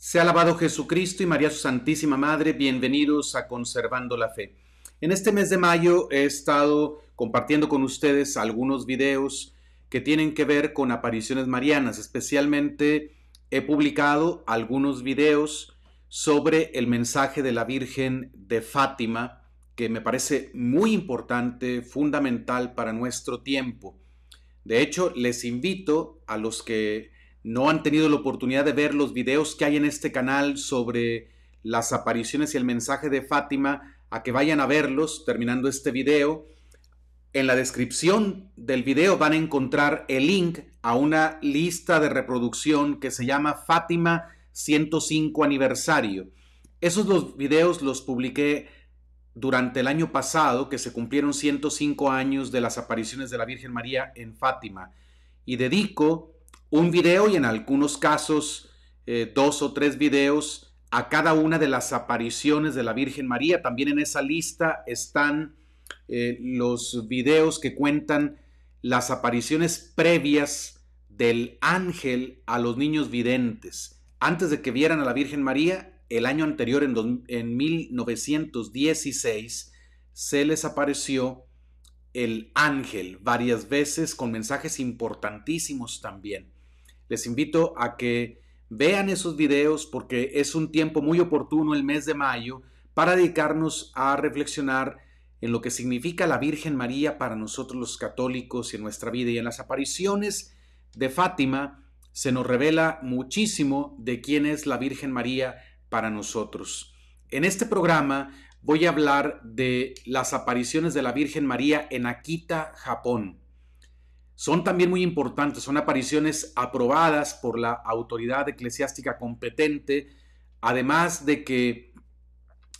Se ha alabado Jesucristo y María su Santísima Madre. Bienvenidos a Conservando la Fe. En este mes de mayo he estado compartiendo con ustedes algunos videos que tienen que ver con apariciones marianas. Especialmente he publicado algunos videos sobre el mensaje de la Virgen de Fátima, que me parece muy importante, fundamental para nuestro tiempo. De hecho, les invito a los que no han tenido la oportunidad de ver los videos que hay en este canal sobre las apariciones y el mensaje de Fátima, a que vayan a verlos terminando este video. En la descripción del video van a encontrar el link a una lista de reproducción que se llama Fátima 105 aniversario. Esos dos videos los publiqué durante el año pasado, que se cumplieron 105 años de las apariciones de la Virgen María en Fátima. Y dedico un video y en algunos casos eh, dos o tres videos a cada una de las apariciones de la Virgen María. También en esa lista están eh, los videos que cuentan las apariciones previas del ángel a los niños videntes. Antes de que vieran a la Virgen María, el año anterior, en, en 1916, se les apareció el ángel varias veces con mensajes importantísimos también. Les invito a que vean esos videos porque es un tiempo muy oportuno el mes de mayo para dedicarnos a reflexionar en lo que significa la Virgen María para nosotros los católicos y en nuestra vida. Y en las apariciones de Fátima se nos revela muchísimo de quién es la Virgen María para nosotros. En este programa voy a hablar de las apariciones de la Virgen María en Akita, Japón son también muy importantes, son apariciones aprobadas por la autoridad eclesiástica competente, además de que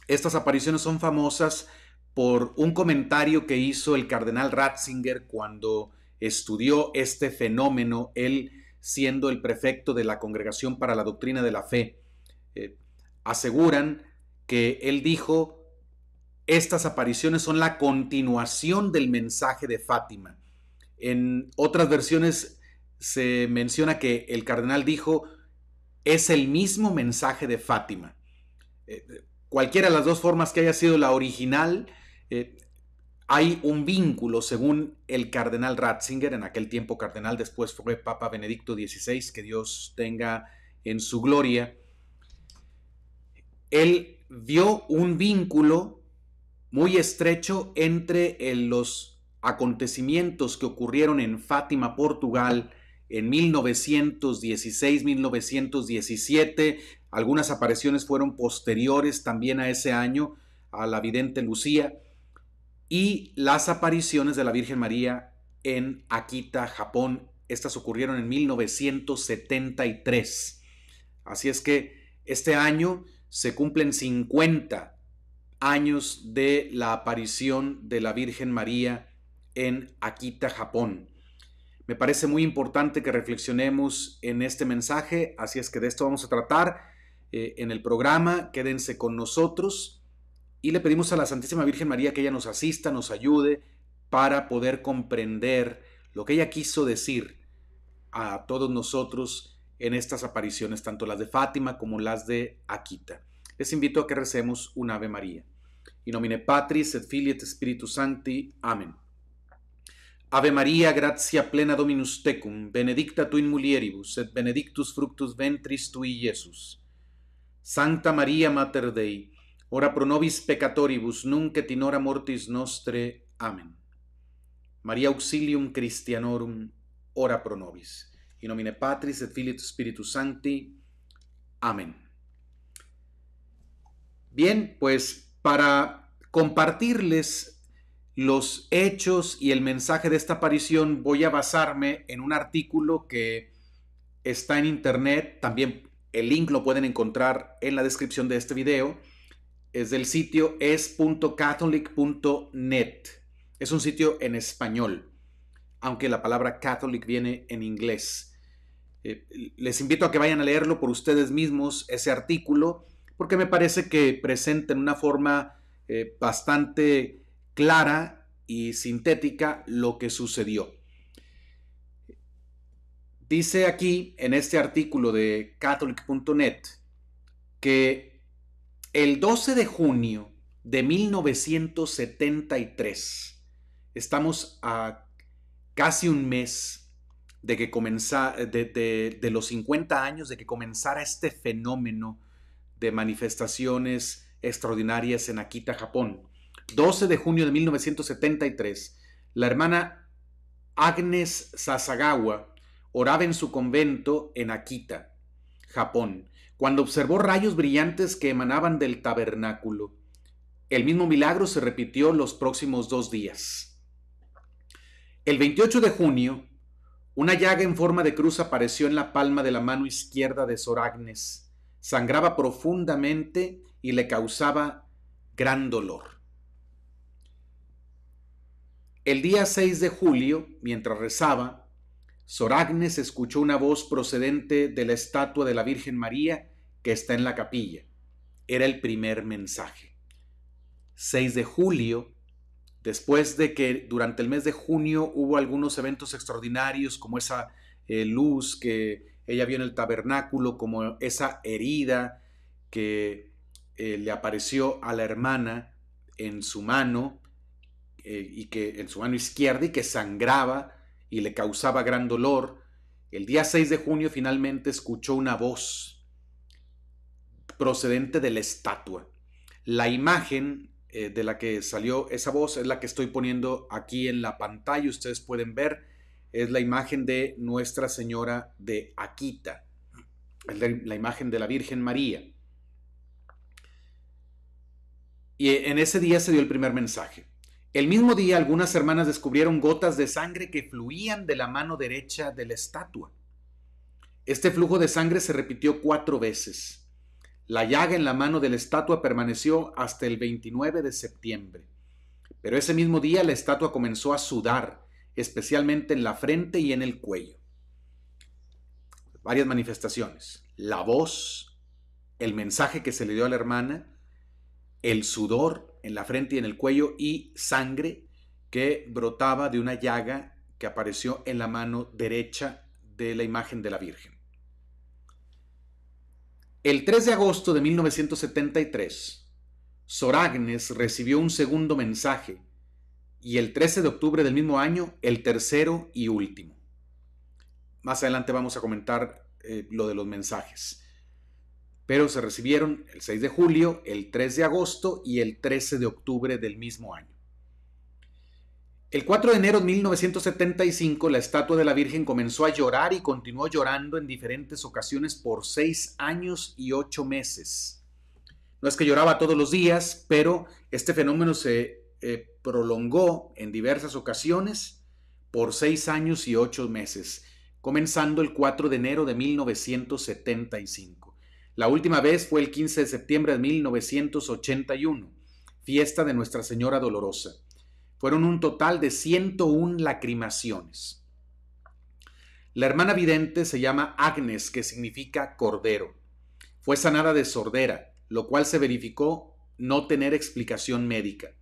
estas apariciones son famosas por un comentario que hizo el cardenal Ratzinger cuando estudió este fenómeno, él siendo el prefecto de la Congregación para la Doctrina de la Fe. Eh, aseguran que él dijo, estas apariciones son la continuación del mensaje de Fátima. En otras versiones se menciona que el cardenal dijo, es el mismo mensaje de Fátima. Eh, eh, cualquiera de las dos formas que haya sido la original, eh, hay un vínculo, según el cardenal Ratzinger, en aquel tiempo cardenal, después fue Papa Benedicto XVI, que Dios tenga en su gloria. Él vio un vínculo muy estrecho entre los acontecimientos que ocurrieron en Fátima, Portugal, en 1916-1917. Algunas apariciones fueron posteriores también a ese año, a la vidente Lucía, y las apariciones de la Virgen María en Akita, Japón. Estas ocurrieron en 1973. Así es que este año se cumplen 50 años de la aparición de la Virgen María en Akita, Japón. Me parece muy importante que reflexionemos en este mensaje, así es que de esto vamos a tratar eh, en el programa. Quédense con nosotros y le pedimos a la Santísima Virgen María que ella nos asista, nos ayude para poder comprender lo que ella quiso decir a todos nosotros en estas apariciones, tanto las de Fátima como las de Akita. Les invito a que recemos un Ave María. In nomine Patris et Filii et Spiritus Sancti. Amén. Ave María, gratia plena Dominus tecum, benedicta tu in mulieribus, et benedictus fructus ventris tui, Iesus. Santa María, Mater Dei, ora pro nobis peccatoribus, nunc et mortis nostre. Amen. María Auxilium Christianorum, ora pro nobis. In nomine Patris et Filii Spiritus Sancti. Amén. Bien, pues para compartirles los hechos y el mensaje de esta aparición voy a basarme en un artículo que está en internet, también el link lo pueden encontrar en la descripción de este video, es del sitio es.catholic.net. Es un sitio en español, aunque la palabra catholic viene en inglés. Eh, les invito a que vayan a leerlo por ustedes mismos ese artículo, porque me parece que presenta en una forma eh, bastante clara y sintética lo que sucedió. Dice aquí en este artículo de catholic.net que el 12 de junio de 1973, estamos a casi un mes de que comenzara, de, los 50 años de que comenzara este fenómeno de manifestaciones extraordinarias en Akita, Japón. 12 de junio de 1973, la hermana Agnes Sasagawa oraba en su convento en Akita, Japón, cuando observó rayos brillantes que emanaban del tabernáculo. El mismo milagro se repitió los próximos dos días. El 28 de junio, una llaga en forma de cruz apareció en la palma de la mano izquierda de Sor Agnes. Sangraba profundamente y le causaba gran dolor. El día 6 de julio, mientras rezaba, Soragnes escuchó una voz procedente de la estatua de la Virgen María que está en la capilla. Era el primer mensaje. 6 de julio, después de que durante el mes de junio hubo algunos eventos extraordinarios como esa eh, luz que ella vio en el tabernáculo, como esa herida que eh, le apareció a la hermana en su mano, eh, y que en su mano izquierda y que sangraba y le causaba gran dolor. El día 6 de junio finalmente escuchó una voz procedente de la estatua. La imagen eh, de la que salió esa voz es la que estoy poniendo aquí en la pantalla. Ustedes pueden ver, es la imagen de Nuestra Señora de Aquita, la imagen de la Virgen María. Y eh, en ese día se dio el primer mensaje. El mismo día algunas hermanas descubrieron gotas de sangre que fluían de la mano derecha de la estatua. Este flujo de sangre se repitió cuatro veces. La llaga en la mano de la estatua permaneció hasta el 29 de septiembre. Pero ese mismo día la estatua comenzó a sudar, especialmente en la frente y en el cuello. Varias manifestaciones. La voz, el mensaje que se le dio a la hermana, el sudor en la frente y en el cuello y sangre que brotaba de una llaga que apareció en la mano derecha de la imagen de la Virgen. El 3 de agosto de 1973, Soragnes recibió un segundo mensaje y el 13 de octubre del mismo año el tercero y último. Más adelante vamos a comentar eh, lo de los mensajes pero se recibieron el 6 de julio, el 3 de agosto y el 13 de octubre del mismo año. El 4 de enero de 1975, la estatua de la Virgen comenzó a llorar y continuó llorando en diferentes ocasiones por seis años y ocho meses. No es que lloraba todos los días, pero este fenómeno se eh, prolongó en diversas ocasiones por seis años y ocho meses, comenzando el 4 de enero de 1975. La última vez fue el 15 de septiembre de 1981, fiesta de Nuestra Señora Dolorosa. Fueron un total de 101 lacrimaciones. La hermana vidente se llama Agnes, que significa cordero. Fue sanada de sordera, lo cual se verificó no tener explicación médica.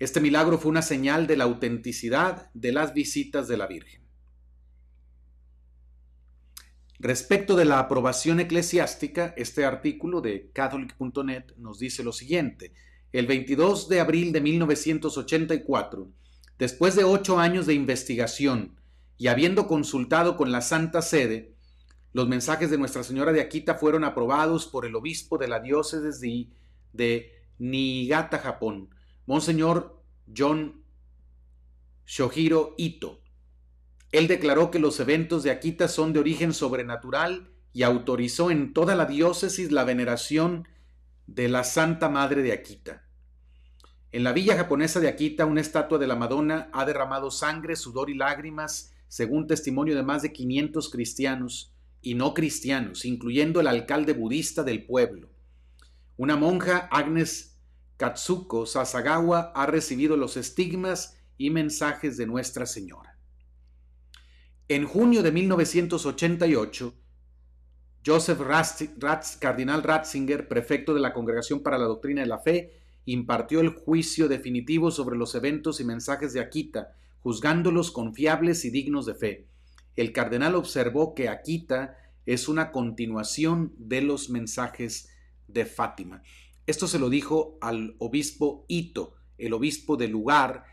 Este milagro fue una señal de la autenticidad de las visitas de la Virgen. Respecto de la aprobación eclesiástica, este artículo de catholic.net nos dice lo siguiente. El 22 de abril de 1984, después de ocho años de investigación y habiendo consultado con la Santa Sede, los mensajes de Nuestra Señora de Akita fueron aprobados por el obispo de la diócesis de, Niigata, Japón, Monseñor John Shohiro Ito. Él declaró que los eventos de Akita son de origen sobrenatural y autorizó en toda la diócesis la veneración de la Santa Madre de Akita. En la villa japonesa de Akita, una estatua de la Madonna ha derramado sangre, sudor y lágrimas, según testimonio de más de 500 cristianos y no cristianos, incluyendo el alcalde budista del pueblo. Una monja, Agnes Katsuko Sasagawa, ha recibido los estigmas y mensajes de Nuestra Señora. En junio de 1988, Joseph Ratz, cardenal Cardinal Ratzinger, prefecto de la Congregación para la Doctrina de la Fe, impartió el juicio definitivo sobre los eventos y mensajes de Akita, juzgándolos confiables y dignos de fe. El cardenal observó que Akita es una continuación de los mensajes de Fátima. Esto se lo dijo al obispo Ito, el obispo del lugar,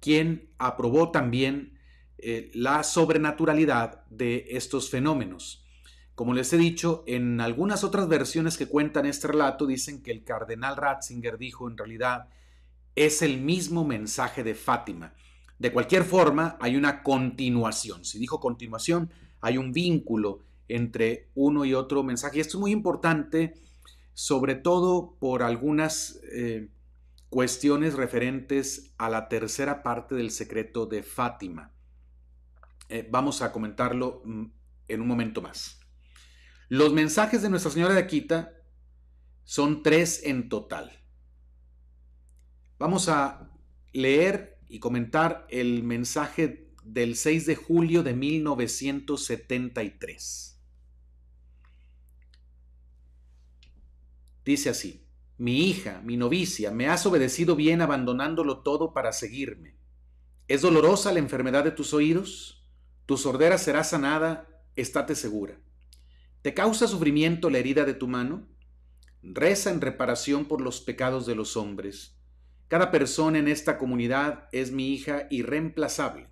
quien aprobó también eh, la sobrenaturalidad de estos fenómenos. Como les he dicho, en algunas otras versiones que cuentan este relato dicen que el cardenal Ratzinger dijo en realidad es el mismo mensaje de Fátima. De cualquier forma, hay una continuación. Si dijo continuación, hay un vínculo entre uno y otro mensaje. esto es muy importante, sobre todo por algunas eh, cuestiones referentes a la tercera parte del secreto de Fátima. Eh, vamos a comentarlo mm, en un momento más. Los mensajes de Nuestra Señora de Aquita son tres en total. Vamos a leer y comentar el mensaje del 6 de julio de 1973. Dice así, mi hija, mi novicia, me has obedecido bien abandonándolo todo para seguirme. ¿Es dolorosa la enfermedad de tus oídos? Tu sordera será sanada, estate segura. ¿Te causa sufrimiento la herida de tu mano? Reza en reparación por los pecados de los hombres. Cada persona en esta comunidad es mi hija irreemplazable.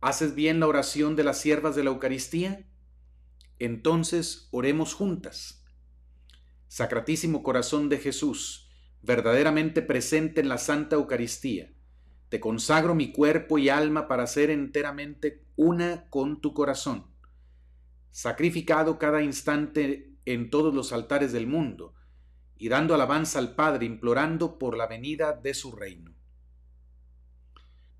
¿Haces bien la oración de las siervas de la Eucaristía? Entonces oremos juntas. Sacratísimo corazón de Jesús, verdaderamente presente en la Santa Eucaristía, te consagro mi cuerpo y alma para ser enteramente una con tu corazón, sacrificado cada instante en todos los altares del mundo, y dando alabanza al Padre, implorando por la venida de su reino.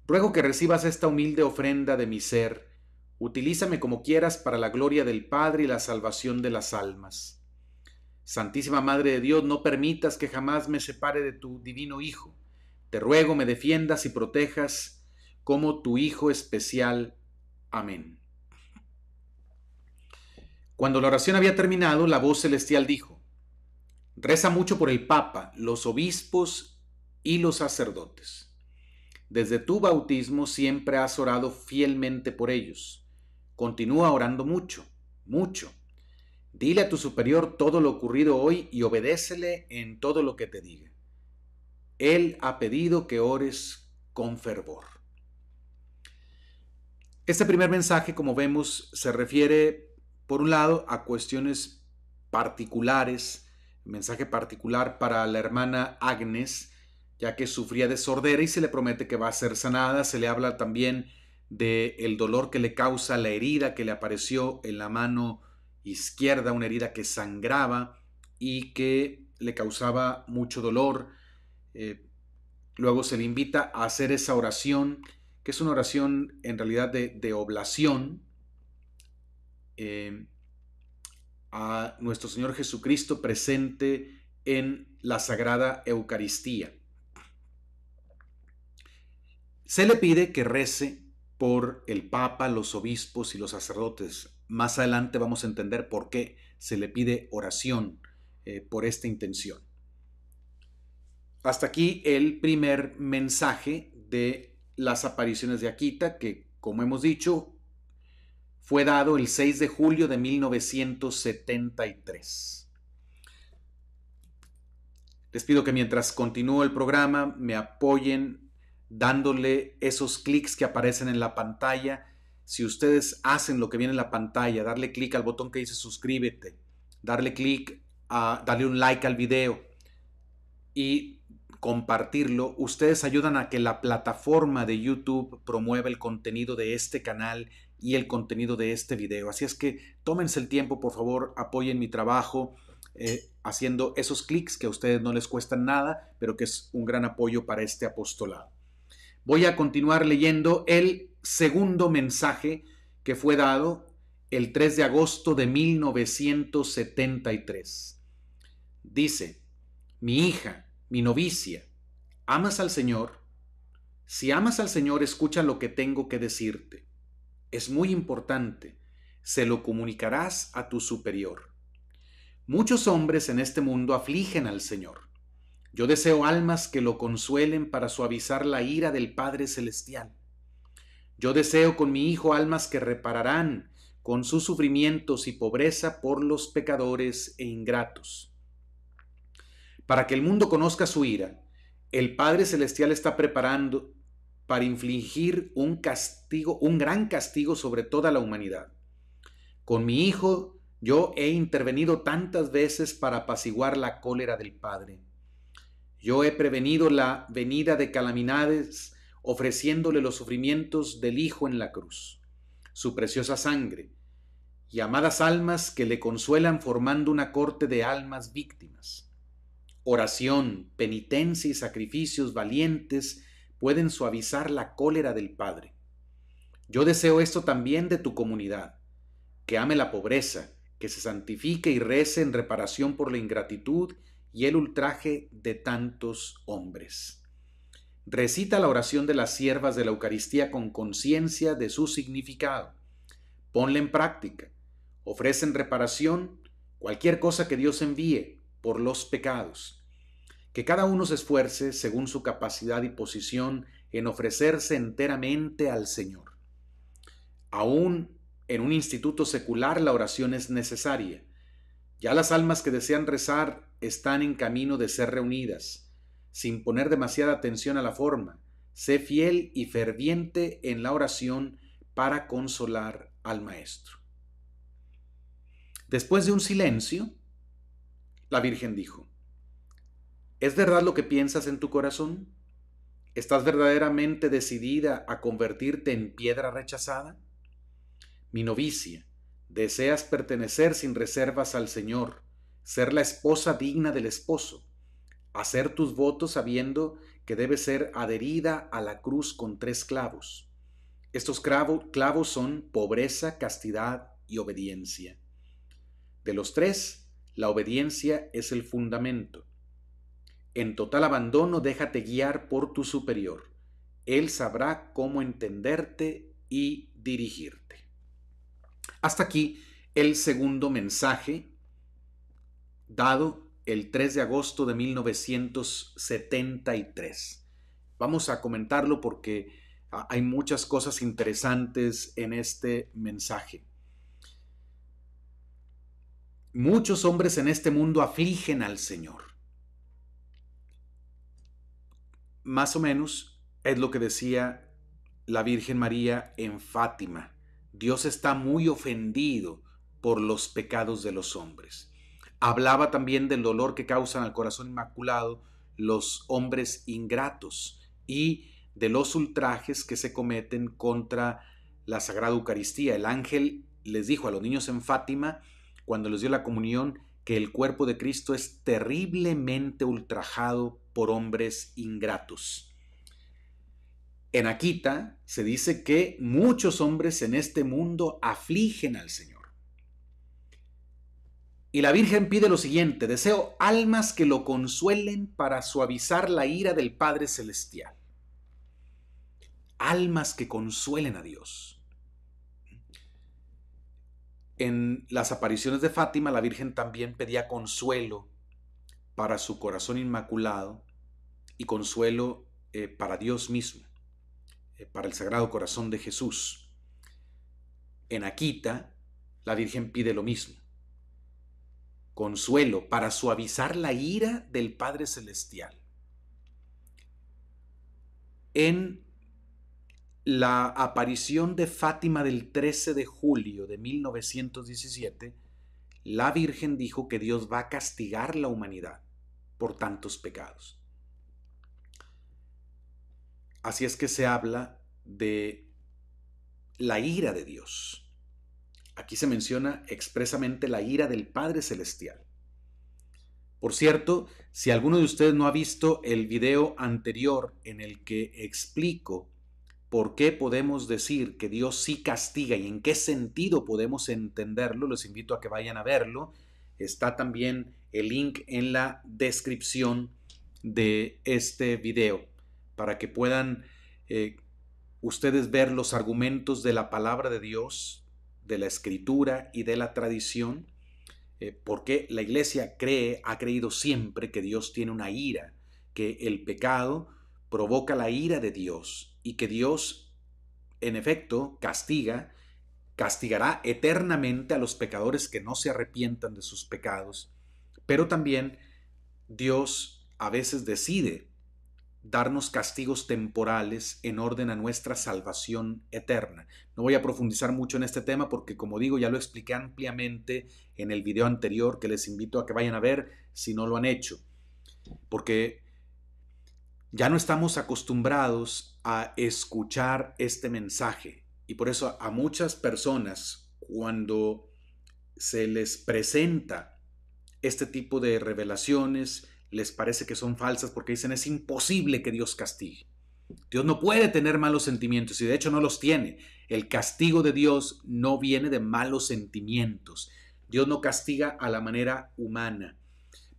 Ruego que recibas esta humilde ofrenda de mi ser, utilízame como quieras para la gloria del Padre y la salvación de las almas. Santísima Madre de Dios, no permitas que jamás me separe de tu divino Hijo te ruego me defiendas y protejas como tu Hijo especial. Amén. Cuando la oración había terminado, la voz celestial dijo, Reza mucho por el Papa, los obispos y los sacerdotes. Desde tu bautismo siempre has orado fielmente por ellos. Continúa orando mucho, mucho. Dile a tu superior todo lo ocurrido hoy y obedécele en todo lo que te diga. Él ha pedido que ores con fervor. Este primer mensaje, como vemos, se refiere, por un lado, a cuestiones particulares, mensaje particular para la hermana Agnes, ya que sufría de sordera y se le promete que va a ser sanada. Se le habla también de dolor que le causa la herida que le apareció en la mano izquierda, una herida que sangraba y que le causaba mucho dolor eh, luego se le invita a hacer esa oración, que es una oración en realidad de, oblación eh, a nuestro Señor Jesucristo presente en la Sagrada Eucaristía. Se le pide que rece por el Papa, los obispos y los sacerdotes. Más adelante vamos a entender por qué se le pide oración eh, por esta intención hasta aquí el primer mensaje de las apariciones de Akita, que como hemos dicho, fue dado el 6 de julio de 1973. Les pido que mientras continúo el programa me apoyen dándole esos clics que aparecen en la pantalla. Si ustedes hacen lo que viene en la pantalla, darle clic al botón que dice suscríbete, darle clic a darle un like al video y compartirlo. Ustedes ayudan a que la plataforma de YouTube promueva el contenido de este canal y el contenido de este video. Así es que tómense el tiempo, por favor, apoyen mi trabajo eh, haciendo esos clics que a ustedes no les cuestan nada, pero que es un gran apoyo para este apostolado. Voy a continuar leyendo el segundo mensaje que fue dado el 3 de agosto de 1973. Dice, mi hija, mi novicia, ¿amas al Señor? Si amas al Señor, escucha lo que tengo que decirte. Es muy importante. Se lo comunicarás a tu superior. Muchos hombres en este mundo afligen al Señor. Yo deseo almas que lo consuelen para suavizar la ira del Padre Celestial. Yo deseo con mi Hijo almas que repararán con sus sufrimientos y pobreza por los pecadores e ingratos para que el mundo conozca su ira, el Padre Celestial está preparando para infligir un castigo, un gran castigo sobre toda la humanidad. Con mi Hijo yo he intervenido tantas veces para apaciguar la cólera del Padre. Yo he prevenido la venida de calamidades ofreciéndole los sufrimientos del Hijo en la cruz, su preciosa sangre, y amadas almas que le consuelan formando una corte de almas víctimas. Oración, penitencia y sacrificios valientes pueden suavizar la cólera del Padre. Yo deseo esto también de tu comunidad, que ame la pobreza, que se santifique y rece en reparación por la ingratitud y el ultraje de tantos hombres. Recita la oración de las siervas de la Eucaristía con conciencia de su significado. Ponla en práctica. Ofrecen reparación cualquier cosa que Dios envíe, por los pecados. Que cada uno se esfuerce según su capacidad y posición en ofrecerse enteramente al Señor. Aún en un instituto secular la oración es necesaria. Ya las almas que desean rezar están en camino de ser reunidas, sin poner demasiada atención a la forma. Sé fiel y ferviente en la oración para consolar al Maestro. Después de un silencio, la Virgen dijo, ¿es verdad lo que piensas en tu corazón? ¿Estás verdaderamente decidida a convertirte en piedra rechazada? Mi novicia, deseas pertenecer sin reservas al Señor, ser la esposa digna del esposo, hacer tus votos sabiendo que debes ser adherida a la cruz con tres clavos. Estos clavos son pobreza, castidad y obediencia. De los tres, la obediencia es el fundamento. En total abandono déjate guiar por tu superior. Él sabrá cómo entenderte y dirigirte. Hasta aquí el segundo mensaje dado el 3 de agosto de 1973. Vamos a comentarlo porque ah, hay muchas cosas interesantes en este mensaje. Muchos hombres en este mundo afligen al Señor. Más o menos es lo que decía la Virgen María en Fátima. Dios está muy ofendido por los pecados de los hombres. Hablaba también del dolor que causan al corazón inmaculado los hombres ingratos y de los ultrajes que se cometen contra la Sagrada Eucaristía. El ángel les dijo a los niños en Fátima, cuando les dio la comunión que el cuerpo de Cristo es terriblemente ultrajado por hombres ingratos. En Aquita se dice que muchos hombres en este mundo afligen al Señor. Y la Virgen pide lo siguiente, deseo almas que lo consuelen para suavizar la ira del Padre Celestial. Almas que consuelen a Dios. En las apariciones de Fátima, la Virgen también pedía consuelo para su corazón inmaculado y consuelo eh, para Dios mismo, eh, para el Sagrado Corazón de Jesús. En Aquita, la Virgen pide lo mismo, consuelo para suavizar la ira del Padre Celestial. En la aparición de Fátima del 13 de julio de 1917, la Virgen dijo que Dios va a castigar la humanidad por tantos pecados. Así es que se habla de la ira de Dios. Aquí se menciona expresamente la ira del Padre Celestial. Por cierto, si alguno de ustedes no ha visto el video anterior en el que explico por qué podemos decir que Dios sí castiga y en qué sentido podemos entenderlo, los invito a que vayan a verlo. Está también el link en la descripción de este video para que puedan eh, ustedes ver los argumentos de la palabra de Dios, de la escritura y de la tradición, eh, porque la iglesia cree, ha creído siempre que Dios tiene una ira, que el pecado provoca la ira de Dios y que Dios, en efecto, castiga, castigará eternamente a los pecadores que no se arrepientan de sus pecados, pero también Dios a veces decide darnos castigos temporales en orden a nuestra salvación eterna. No voy a profundizar mucho en este tema porque, como digo, ya lo expliqué ampliamente en el video anterior que les invito a que vayan a ver si no lo han hecho. Porque ya no estamos acostumbrados a escuchar este mensaje. Y por eso a muchas personas, cuando se les presenta este tipo de revelaciones, les parece que son falsas porque dicen es imposible que Dios castigue. Dios no puede tener malos sentimientos y de hecho no los tiene. El castigo de Dios no viene de malos sentimientos. Dios no castiga a la manera humana.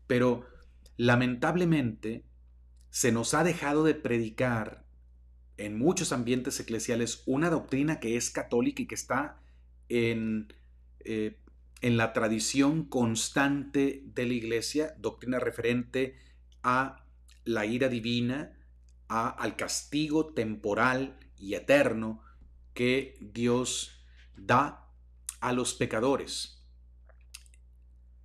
Pero lamentablemente se nos ha dejado de predicar en muchos ambientes eclesiales una doctrina que es católica y que está en, eh, en la tradición constante de la iglesia, doctrina referente a la ira divina, a, al castigo temporal y eterno que Dios da a los pecadores.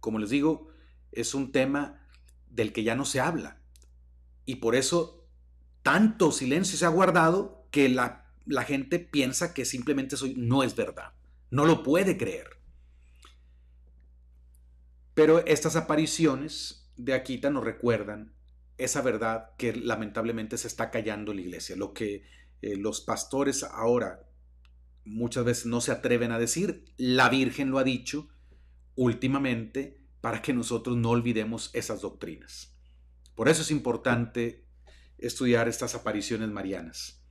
Como les digo, es un tema del que ya no se habla. Y por eso tanto silencio se ha guardado que la, la gente piensa que simplemente soy no es verdad, no lo puede creer. Pero estas apariciones de Akita nos recuerdan esa verdad que lamentablemente se está callando la iglesia, lo que eh, los pastores ahora muchas veces no se atreven a decir, la Virgen lo ha dicho últimamente para que nosotros no olvidemos esas doctrinas. Por eso es importante estudiar estas apariciones marianas.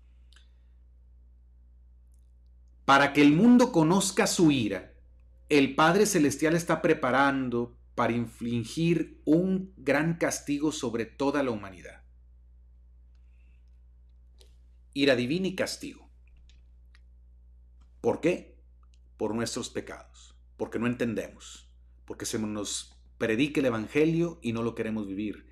Para que el mundo conozca su ira, el Padre Celestial está preparando para infligir un gran castigo sobre toda la humanidad. Ira divina y castigo. ¿Por qué? Por nuestros pecados, porque no entendemos, porque se nos predica el Evangelio y no lo queremos vivir,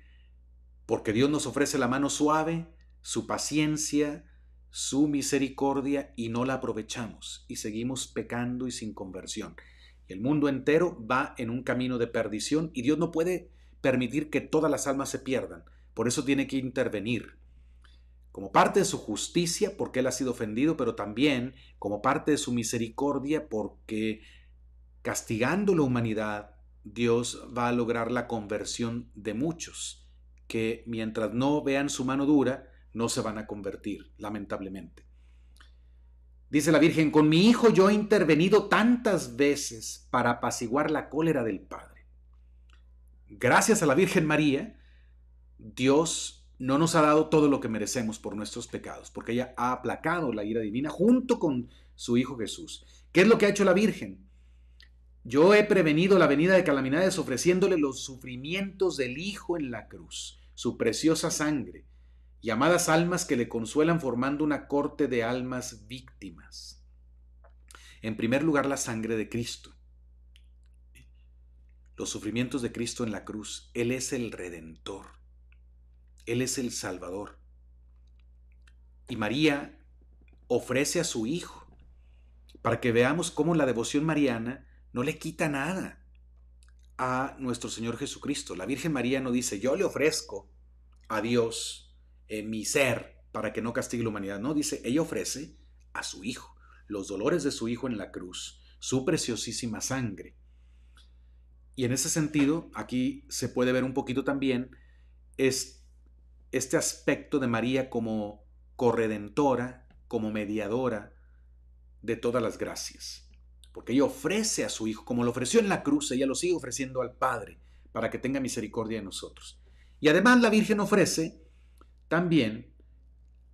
porque Dios nos ofrece la mano suave, su paciencia, su misericordia y no la aprovechamos y seguimos pecando y sin conversión. El mundo entero va en un camino de perdición y Dios no puede permitir que todas las almas se pierdan. Por eso tiene que intervenir. Como parte de su justicia, porque Él ha sido ofendido, pero también como parte de su misericordia, porque castigando la humanidad, Dios va a lograr la conversión de muchos que mientras no vean su mano dura, no se van a convertir, lamentablemente. Dice la Virgen, con mi hijo yo he intervenido tantas veces para apaciguar la cólera del Padre. Gracias a la Virgen María, Dios no nos ha dado todo lo que merecemos por nuestros pecados, porque ella ha aplacado la ira divina junto con su Hijo Jesús. ¿Qué es lo que ha hecho la Virgen? Yo he prevenido la venida de calamidades ofreciéndole los sufrimientos del Hijo en la cruz, su preciosa sangre, llamadas amadas almas que le consuelan formando una corte de almas víctimas. En primer lugar, la sangre de Cristo. Los sufrimientos de Cristo en la cruz. Él es el redentor. Él es el salvador. Y María ofrece a su Hijo para que veamos cómo la devoción mariana no le quita nada a nuestro Señor Jesucristo. La Virgen María no dice, yo le ofrezco a Dios eh, mi ser para que no castigue la humanidad. No, dice, ella ofrece a su Hijo, los dolores de su Hijo en la cruz, su preciosísima sangre. Y en ese sentido, aquí se puede ver un poquito también es, este aspecto de María como corredentora, como mediadora de todas las gracias porque ella ofrece a su Hijo, como lo ofreció en la cruz, ella lo sigue ofreciendo al Padre, para que tenga misericordia de nosotros. Y además la Virgen ofrece también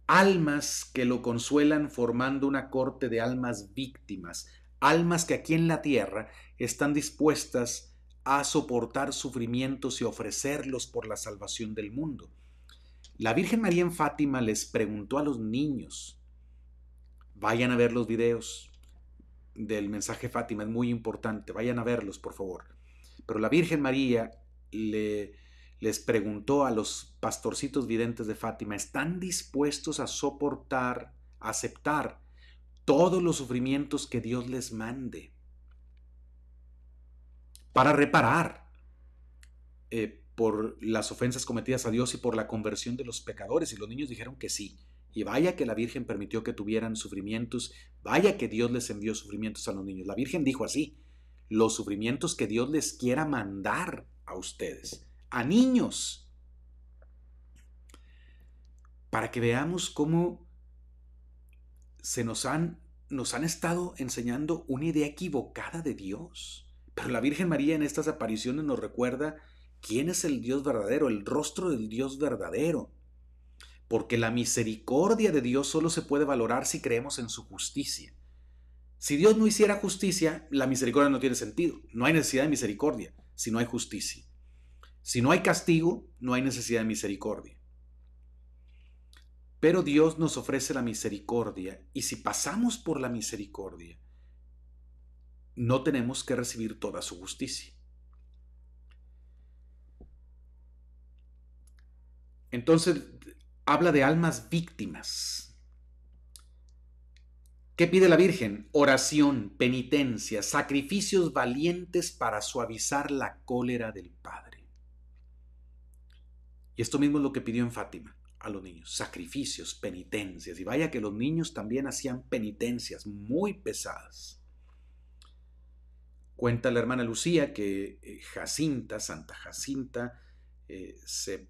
almas que lo consuelan formando una corte de almas víctimas, almas que aquí en la tierra están dispuestas a soportar sufrimientos y ofrecerlos por la salvación del mundo. La Virgen María en Fátima les preguntó a los niños, vayan a ver los videos, del mensaje Fátima es muy importante, vayan a verlos por favor. Pero la Virgen María le, les preguntó a los pastorcitos videntes de Fátima, ¿están dispuestos a soportar, aceptar todos los sufrimientos que Dios les mande? Para reparar eh, por las ofensas cometidas a Dios y por la conversión de los pecadores. Y los niños dijeron que sí. Y vaya que la Virgen permitió que tuvieran sufrimientos, vaya que Dios les envió sufrimientos a los niños. La Virgen dijo así, los sufrimientos que Dios les quiera mandar a ustedes, a niños, para que veamos cómo se nos han, nos han estado enseñando una idea equivocada de Dios. Pero la Virgen María en estas apariciones nos recuerda quién es el Dios verdadero, el rostro del Dios verdadero porque la misericordia de Dios solo se puede valorar si creemos en su justicia. Si Dios no hiciera justicia, la misericordia no tiene sentido. No hay necesidad de misericordia si no hay justicia. Si no hay castigo, no hay necesidad de misericordia. Pero Dios nos ofrece la misericordia y si pasamos por la misericordia, no tenemos que recibir toda su justicia. Entonces, habla de almas víctimas. ¿Qué pide la Virgen? Oración, penitencia, sacrificios valientes para suavizar la cólera del Padre. Y esto mismo es lo que pidió en Fátima a los niños, sacrificios, penitencias. Y vaya que los niños también hacían penitencias muy pesadas. Cuenta la hermana Lucía que eh, Jacinta, Santa Jacinta, eh, se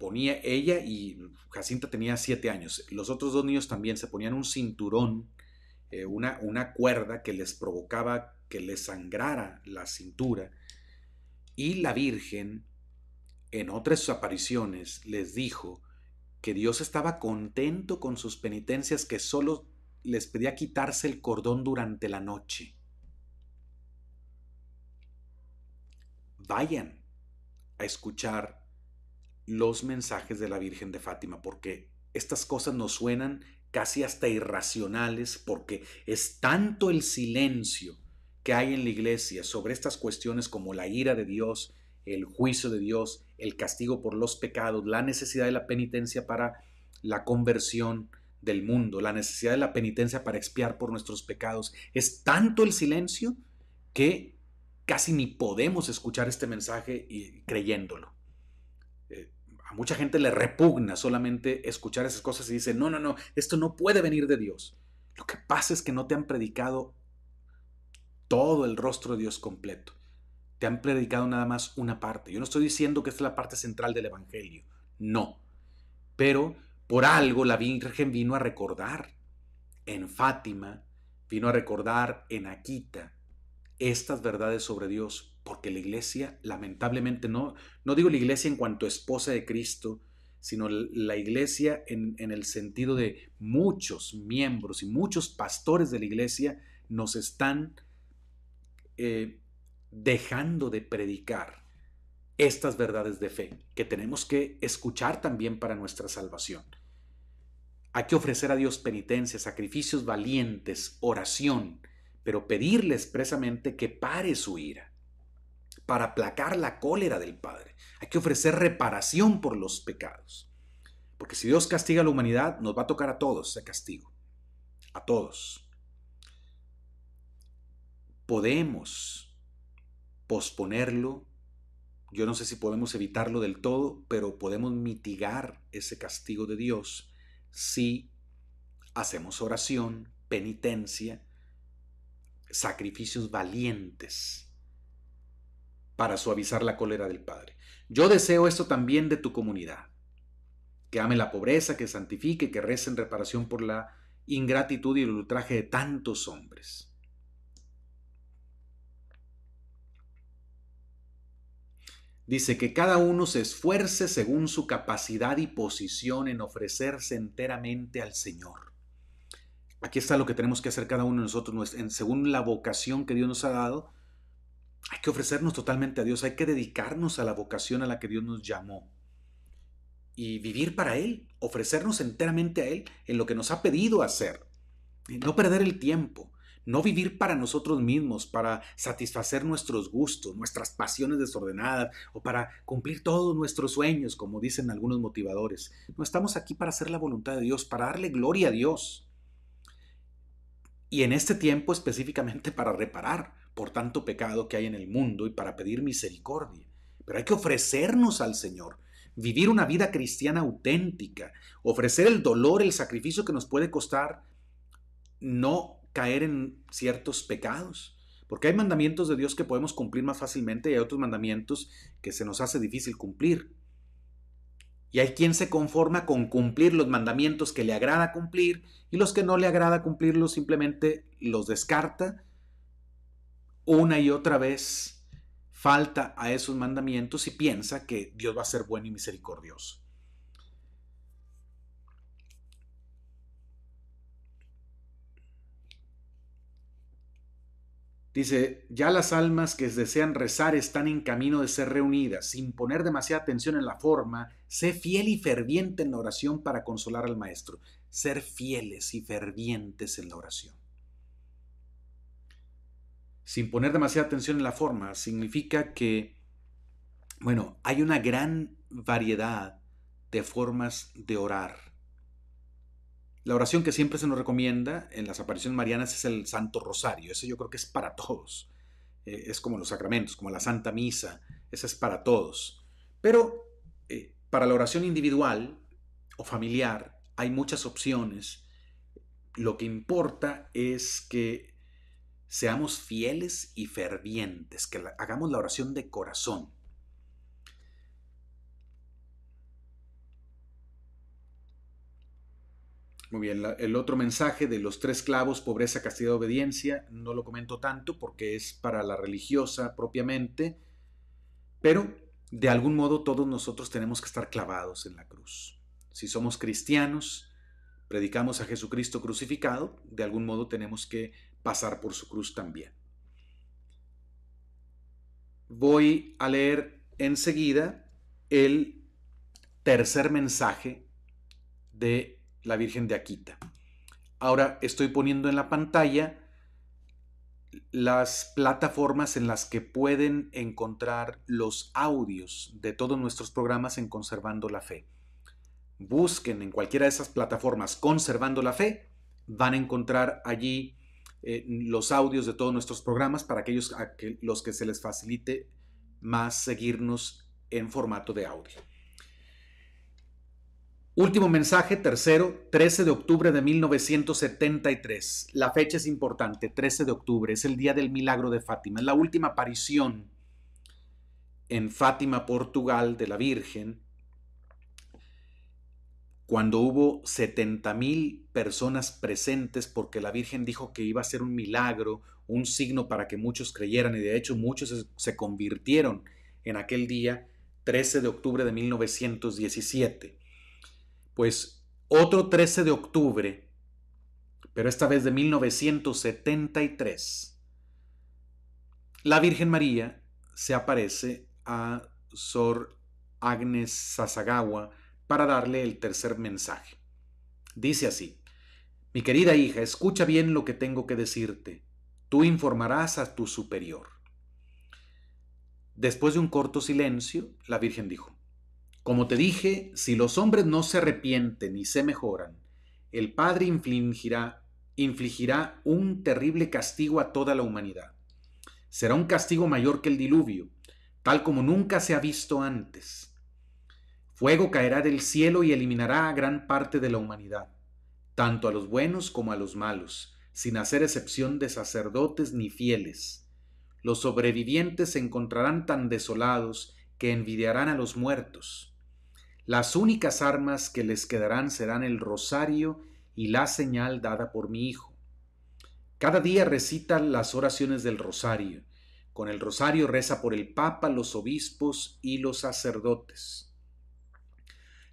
ponía ella y Jacinta tenía siete años. Los otros dos niños también se ponían un cinturón, eh, una, una cuerda que les provocaba que les sangrara la cintura. Y la Virgen, en otras apariciones, les dijo que Dios estaba contento con sus penitencias, que solo les pedía quitarse el cordón durante la noche. Vayan a escuchar los mensajes de la Virgen de Fátima, porque estas cosas nos suenan casi hasta irracionales, porque es tanto el silencio que hay en la iglesia sobre estas cuestiones como la ira de Dios, el juicio de Dios, el castigo por los pecados, la necesidad de la penitencia para la conversión del mundo, la necesidad de la penitencia para expiar por nuestros pecados. Es tanto el silencio que casi ni podemos escuchar este mensaje y creyéndolo a mucha gente le repugna solamente escuchar esas cosas y dice, no, no, no, esto no puede venir de Dios. Lo que pasa es que no te han predicado todo el rostro de Dios completo. Te han predicado nada más una parte. Yo no estoy diciendo que esta es la parte central del Evangelio, no. Pero por algo la Virgen vino a recordar en Fátima, vino a recordar en Aquita estas verdades sobre Dios porque la iglesia, lamentablemente, no, no digo la iglesia en cuanto esposa de Cristo, sino la iglesia en, el sentido de muchos miembros y muchos pastores de la iglesia nos están eh, dejando de predicar estas verdades de fe que tenemos que escuchar también para nuestra salvación. Hay que ofrecer a Dios penitencia, sacrificios valientes, oración, pero pedirle expresamente que pare su ira para aplacar la cólera del Padre. Hay que ofrecer reparación por los pecados. Porque si Dios castiga a la humanidad, nos va a tocar a todos ese castigo. A todos. Podemos posponerlo. Yo no sé si podemos evitarlo del todo, pero podemos mitigar ese castigo de Dios si hacemos oración, penitencia, sacrificios valientes para suavizar la cólera del Padre. Yo deseo esto también de tu comunidad, que ame la pobreza, que santifique, que rece en reparación por la ingratitud y el ultraje de tantos hombres. Dice que cada uno se esfuerce según su capacidad y posición en ofrecerse enteramente al Señor. Aquí está lo que tenemos que hacer cada uno de nosotros, según la vocación que Dios nos ha dado, hay que ofrecernos totalmente a Dios, hay que dedicarnos a la vocación a la que Dios nos llamó y vivir para Él, ofrecernos enteramente a Él en lo que nos ha pedido hacer, no perder el tiempo, no vivir para nosotros mismos, para satisfacer nuestros gustos, nuestras pasiones desordenadas o para cumplir todos nuestros sueños, como dicen algunos motivadores. No estamos aquí para hacer la voluntad de Dios, para darle gloria a Dios. Y en este tiempo específicamente para reparar, por tanto pecado que hay en el mundo y para pedir misericordia. Pero hay que ofrecernos al Señor, vivir una vida cristiana auténtica, ofrecer el dolor, el sacrificio que nos puede costar no caer en ciertos pecados. Porque hay mandamientos de Dios que podemos cumplir más fácilmente y hay otros mandamientos que se nos hace difícil cumplir. Y hay quien se conforma con cumplir los mandamientos que le agrada cumplir y los que no le agrada cumplirlos simplemente los descarta una y otra vez falta a esos mandamientos y piensa que Dios va a ser bueno y misericordioso. Dice, ya las almas que desean rezar están en camino de ser reunidas. Sin poner demasiada atención en la forma, sé fiel y ferviente en la oración para consolar al Maestro. Ser fieles y fervientes en la oración sin poner demasiada atención en la forma, significa que, bueno, hay una gran variedad de formas de orar. La oración que siempre se nos recomienda en las apariciones marianas es el Santo Rosario. Ese yo creo que es para todos. Eh, es como los sacramentos, como la Santa Misa. Esa es para todos. Pero eh, para la oración individual o familiar hay muchas opciones. Lo que importa es que seamos fieles y fervientes, que hagamos la oración de corazón. Muy bien, el otro mensaje de los tres clavos, pobreza, castidad, obediencia, no lo comento tanto porque es para la religiosa propiamente, pero de algún modo todos nosotros tenemos que estar clavados en la cruz. Si somos cristianos, predicamos a Jesucristo crucificado, de algún modo tenemos que pasar por su cruz también. Voy a leer enseguida el tercer mensaje de la Virgen de Aquita. Ahora estoy poniendo en la pantalla las plataformas en las que pueden encontrar los audios de todos nuestros programas en Conservando la Fe. Busquen en cualquiera de esas plataformas Conservando la Fe, van a encontrar allí eh, los audios de todos nuestros programas para aquellos a los que se les facilite más seguirnos en formato de audio. Último mensaje, tercero, 13 de octubre de 1973. La fecha es importante, 13 de octubre, es el día del milagro de Fátima, es la última aparición en Fátima, Portugal, de la Virgen, cuando hubo 70.000 mil personas presentes porque la Virgen dijo que iba a ser un milagro, un signo para que muchos creyeran y de hecho muchos se convirtieron en aquel día 13 de octubre de 1917. Pues otro 13 de octubre, pero esta vez de 1973, la Virgen María se aparece a Sor Agnes Sasagawa, para darle el tercer mensaje. Dice así, mi querida hija, escucha bien lo que tengo que decirte. Tú informarás a tu superior. Después de un corto silencio, la Virgen dijo, Como te dije, si los hombres no se arrepienten y se mejoran, el Padre infligirá, infligirá un terrible castigo a toda la humanidad. Será un castigo mayor que el diluvio, tal como nunca se ha visto antes Fuego caerá del cielo y eliminará a gran parte de la humanidad, tanto a los buenos como a los malos, sin hacer excepción de sacerdotes ni fieles. Los sobrevivientes se encontrarán tan desolados que envidiarán a los muertos. Las únicas armas que les quedarán serán el rosario y la señal dada por mi Hijo. Cada día recita las oraciones del rosario. Con el rosario reza por el Papa, los obispos y los sacerdotes.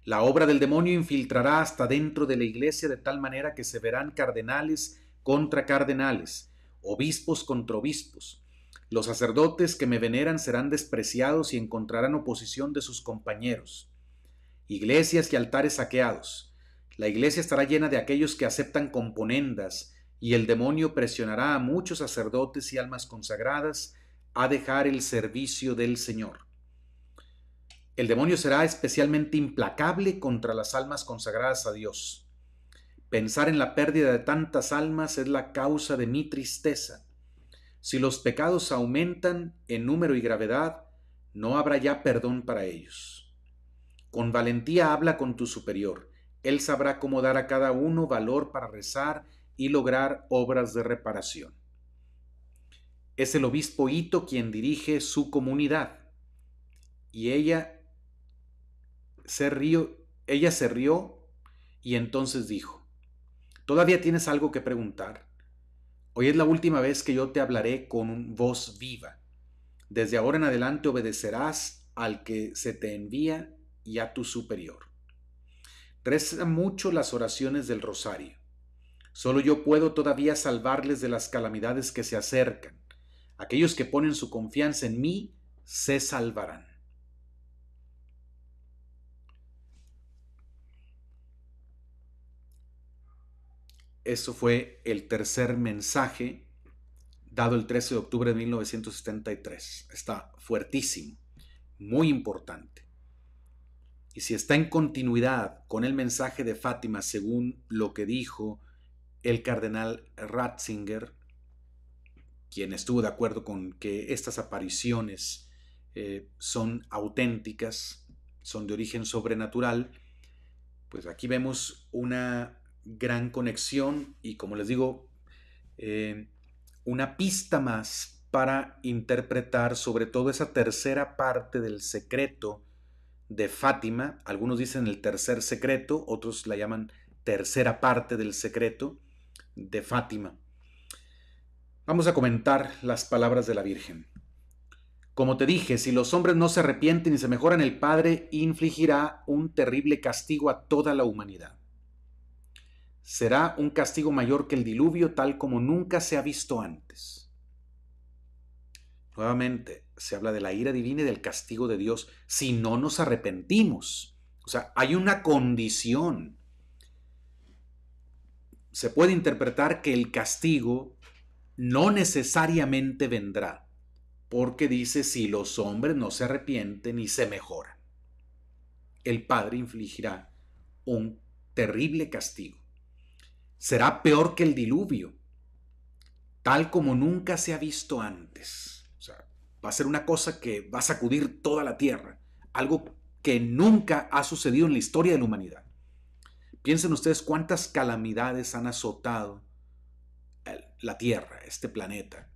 La obra del demonio infiltrará hasta dentro de la iglesia de tal manera que se verán cardenales contra cardenales, obispos contra obispos. Los sacerdotes que me veneran serán despreciados y encontrarán oposición de sus compañeros. Iglesias y altares saqueados. La iglesia estará llena de aquellos que aceptan componendas, y el demonio presionará a muchos sacerdotes y almas consagradas a dejar el servicio del Señor. El demonio será especialmente implacable contra las almas consagradas a Dios. Pensar en la pérdida de tantas almas es la causa de mi tristeza. Si los pecados aumentan en número y gravedad, no habrá ya perdón para ellos. Con valentía habla con tu superior. Él sabrá cómo dar a cada uno valor para rezar y lograr obras de reparación. Es el obispo Hito quien dirige su comunidad y ella ella se rió y entonces dijo, ¿todavía tienes algo que preguntar? Hoy es la última vez que yo te hablaré con voz viva. Desde ahora en adelante obedecerás al que se te envía y a tu superior. Reza mucho las oraciones del rosario. Solo yo puedo todavía salvarles de las calamidades que se acercan. Aquellos que ponen su confianza en mí se salvarán. Eso fue el tercer mensaje dado el 13 de octubre de 1973. Está fuertísimo, muy importante. Y si está en continuidad con el mensaje de Fátima, según lo que dijo el cardenal Ratzinger, quien estuvo de acuerdo con que estas apariciones eh, son auténticas, son de origen sobrenatural, pues aquí vemos una gran conexión y como les digo, eh, una pista más para interpretar sobre todo esa tercera parte del secreto de Fátima. Algunos dicen el tercer secreto, otros la llaman tercera parte del secreto de Fátima. Vamos a comentar las palabras de la Virgen. Como te dije, si los hombres no se arrepienten y se mejoran, el Padre infligirá un terrible castigo a toda la humanidad será un castigo mayor que el diluvio tal como nunca se ha visto antes. Nuevamente, se habla de la ira divina y del castigo de Dios si no nos arrepentimos. O sea, hay una condición. Se puede interpretar que el castigo no necesariamente vendrá, porque dice si los hombres no se arrepienten y se mejoran. El Padre infligirá un terrible castigo será peor que el diluvio, tal como nunca se ha visto antes. O sea, va a ser una cosa que va a sacudir toda la tierra, algo que nunca ha sucedido en la historia de la humanidad. Piensen ustedes cuántas calamidades han azotado eh, la Tierra, este planeta,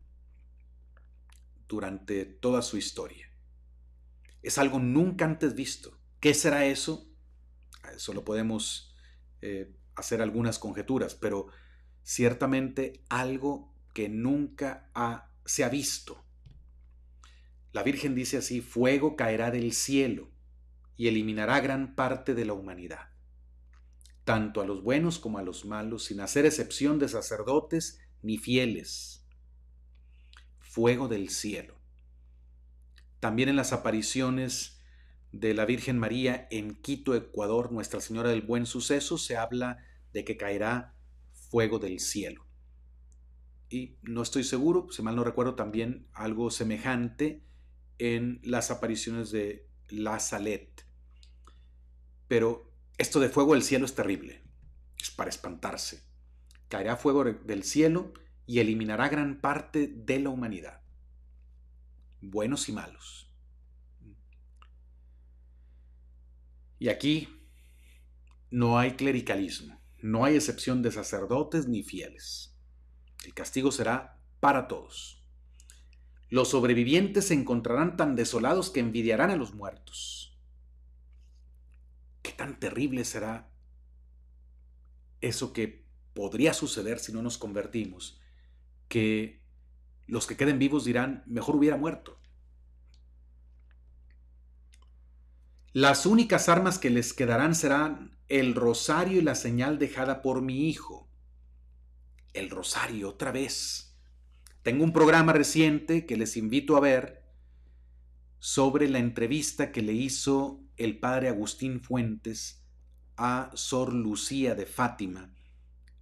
durante toda su historia. Es algo nunca antes visto. ¿Qué será eso? Eso eh, lo podemos eh, hacer algunas conjeturas, pero ciertamente algo que nunca ha, se ha visto. La Virgen dice así, fuego caerá del cielo y eliminará gran parte de la humanidad, tanto a los buenos como a los malos, sin hacer excepción de sacerdotes ni fieles. Fuego del cielo. También en las apariciones de la Virgen María en Quito, Ecuador, Nuestra Señora del Buen Suceso, se habla de que caerá fuego del cielo. Y no estoy seguro, si mal no recuerdo, también algo semejante en las apariciones de La Salet. Pero esto de fuego del cielo es terrible, es para espantarse. Caerá fuego del cielo y eliminará gran parte de la humanidad, buenos y malos. Y aquí no hay clericalismo, no hay excepción de sacerdotes ni fieles. El castigo será para todos. Los sobrevivientes se encontrarán tan desolados que envidiarán a los muertos. ¿Qué tan terrible será eso que podría suceder si no nos convertimos? Que los que queden vivos dirán, mejor hubiera muerto. Las únicas armas que les quedarán serán el rosario y la señal dejada por mi hijo. El rosario otra vez. Tengo un programa reciente que les invito a ver sobre la entrevista que le hizo el padre Agustín Fuentes a Sor Lucía de Fátima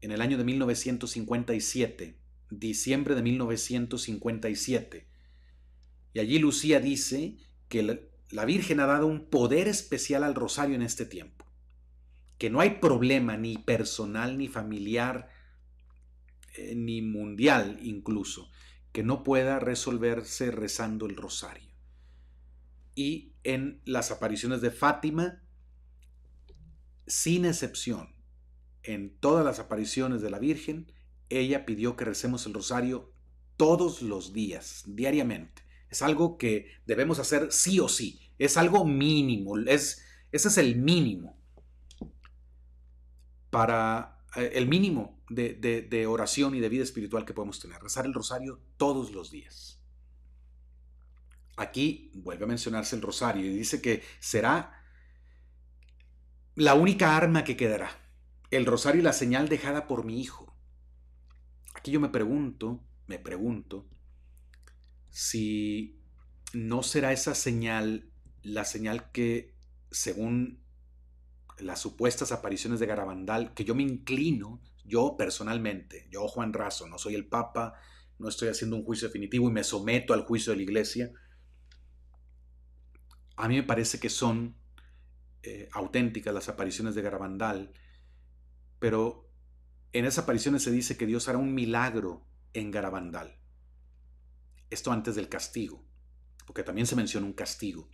en el año de 1957, diciembre de 1957. Y allí Lucía dice que la Virgen ha dado un poder especial al rosario en este tiempo, que no hay problema ni personal, ni familiar, eh, ni mundial incluso, que no pueda resolverse rezando el rosario. Y en las apariciones de Fátima, sin excepción, en todas las apariciones de la Virgen, ella pidió que recemos el rosario todos los días, diariamente. Es algo que debemos hacer sí o sí. Es algo mínimo. Es, ese es el mínimo. Para eh, el mínimo de, de, de oración y de vida espiritual que podemos tener. Rezar el rosario todos los días. Aquí vuelve a mencionarse el rosario y dice que será la única arma que quedará. El rosario y la señal dejada por mi hijo. Aquí yo me pregunto, me pregunto, si no será esa señal la señal que, según las supuestas apariciones de Garabandal, que yo me inclino, yo personalmente, yo Juan Razo, no soy el Papa, no estoy haciendo un juicio definitivo y me someto al juicio de la Iglesia, a mí me parece que son eh, auténticas las apariciones de Garabandal, pero en esas apariciones se dice que Dios hará un milagro en Garabandal esto antes del castigo, porque también se menciona un castigo.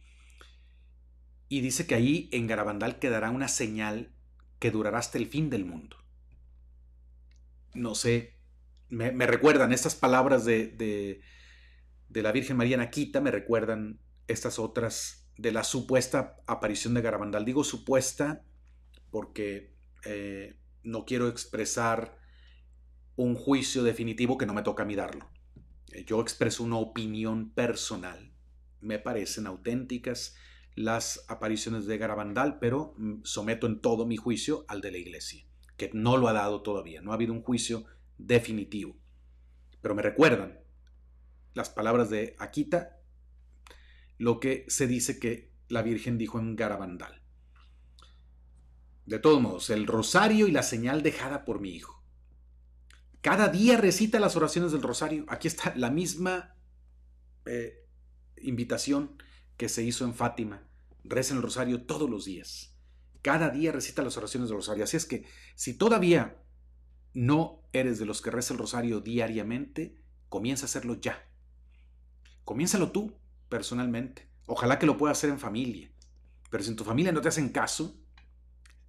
Y dice que ahí en Garabandal quedará una señal que durará hasta el fin del mundo. No sé, me, recuerdan estas palabras de, de, la Virgen María Naquita, me recuerdan estas otras de la supuesta aparición de Garabandal. Digo supuesta porque eh, no quiero expresar un juicio definitivo que no me toca a mí darlo. Eh, yo expreso una opinión personal. Me parecen auténticas las apariciones de Garabandal, pero mm, someto en todo mi juicio al de la iglesia, que no lo ha dado todavía, no ha habido un juicio definitivo. Pero me recuerdan las palabras de Akita, lo que se dice que la Virgen dijo en Garabandal. De todos modos, el rosario y la señal dejada por mi hijo. Cada día recita las oraciones del rosario. Aquí está la misma eh, invitación que se hizo en Fátima. Reza el rosario todos los días. Cada día recita las oraciones del rosario. Así es que si todavía no eres de los que reza el rosario diariamente, comienza a hacerlo ya. Comiénzalo tú, personalmente. Ojalá que lo puedas hacer en familia. Pero si en tu familia no te hacen caso,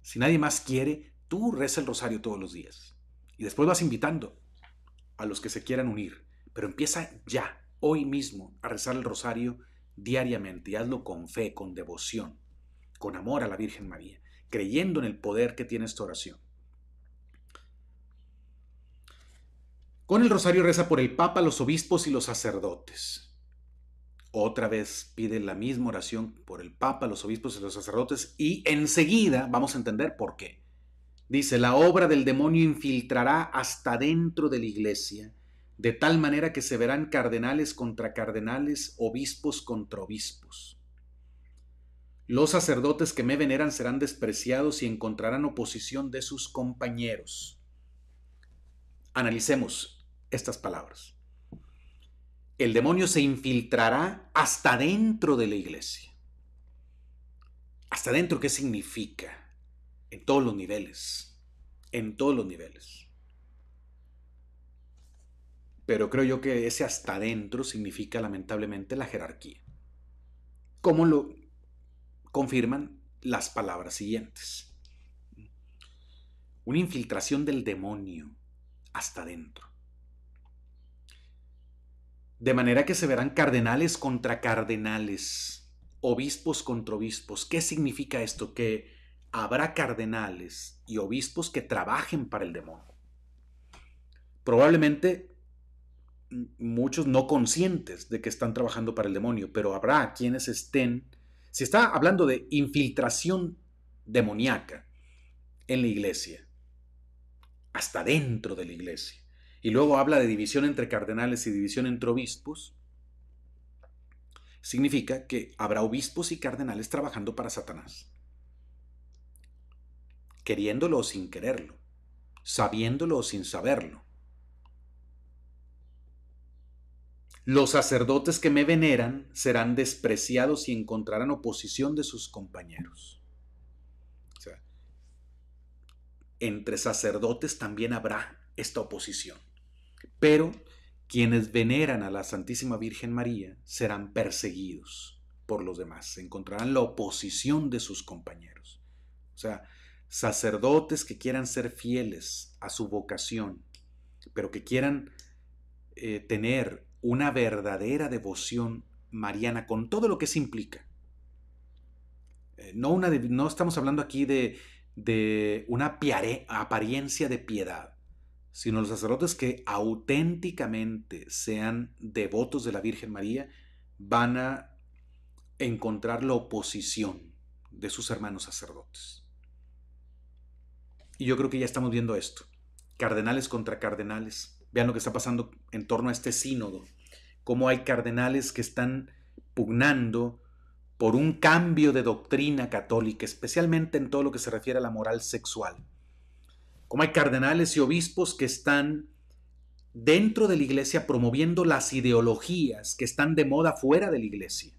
si nadie más quiere, tú reza el rosario todos los días. Y después vas invitando a los que se quieran unir. Pero empieza ya, hoy mismo, a rezar el rosario diariamente y hazlo con fe, con devoción, con amor a la Virgen María, creyendo en el poder que tiene esta oración. Con el rosario reza por el Papa, los obispos y los sacerdotes. Otra vez pide la misma oración por el Papa, los obispos y los sacerdotes y enseguida vamos a entender por qué. Dice, la obra del demonio infiltrará hasta dentro de la iglesia, de tal manera que se verán cardenales contra cardenales, obispos contra obispos. Los sacerdotes que me veneran serán despreciados y encontrarán oposición de sus compañeros. Analicemos estas palabras. El demonio se infiltrará hasta dentro de la iglesia. ¿Hasta dentro qué significa? en todos los niveles, en todos los niveles. Pero creo yo que ese hasta adentro significa lamentablemente la jerarquía. Como lo confirman las palabras siguientes? Una infiltración del demonio hasta adentro. De manera que se verán cardenales contra cardenales, obispos contra obispos. ¿Qué significa esto? Que habrá cardenales y obispos que trabajen para el demonio. Probablemente muchos no conscientes de que están trabajando para el demonio, pero habrá quienes estén, si está hablando de infiltración demoníaca en la iglesia, hasta dentro de la iglesia, y luego habla de división entre cardenales y división entre obispos, significa que habrá obispos y cardenales trabajando para Satanás queriéndolo o sin quererlo, sabiéndolo o sin saberlo. Los sacerdotes que me veneran serán despreciados y encontrarán oposición de sus compañeros. O sea, entre sacerdotes también habrá esta oposición. Pero quienes veneran a la Santísima Virgen María serán perseguidos por los demás, encontrarán la oposición de sus compañeros. O sea, sacerdotes que quieran ser fieles a su vocación, pero que quieran eh, tener una verdadera devoción mariana con todo lo que se implica. Eh, no, una no estamos hablando aquí de, una apariencia de piedad, sino los sacerdotes que auténticamente sean devotos de la Virgen María van a encontrar la oposición de sus hermanos sacerdotes. Y yo creo que ya estamos viendo esto. Cardenales contra cardenales. Vean lo que está pasando en torno a este sínodo. Cómo hay cardenales que están pugnando por un cambio de doctrina católica, especialmente en todo lo que se refiere a la moral sexual. Cómo hay cardenales y obispos que están dentro de la iglesia promoviendo las ideologías que están de moda fuera de la iglesia,